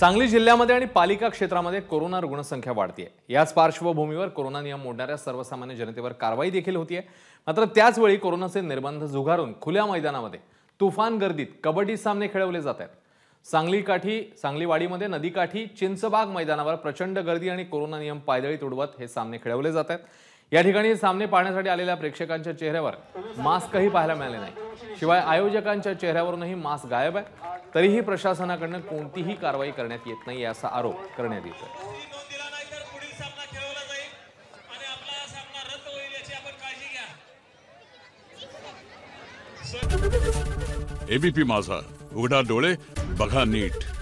सांगली जिल्ह्यामध्ये आणि पालिका क्षेत्रामध्ये कोरोना रुग्णसंख्या वाढतीय याच पार्श्वभूमीवर कोरोना नियम मोडणाऱ्या सर्वसामान्य जनतेवर कारवाई देखील होतीये मात्र त्याचवेळी कोरोनाचे निर्बंध झुगारून खुल्या मैदानामध्ये तुफान गर्दीत कबड्डी सामने खेळवले जात आहेत सांगली काठी सांगलीवाडीमध्ये नदीकाठी चिंचबाग मैदानावर प्रचंड गर्दी आणि कोरोना नियम पायदळी तुडवत हे सामने खेळवले जात आहेत या ठिकाणी सामने पाहण्यासाठी आलेल्या प्रेक्षकांच्या चेहऱ्यावर मास्कही पाहायला मिळाले नाही शिवाय आयोजकांच्या चेहऱ्यावरूनही मास्क गायब आहे तरीही प्रशासनाकडनं कोणतीही कारवाई करण्यात येत नाही असा आरोप करण्यात येतो एबीपी माझा उघडा डोळे बघा नीट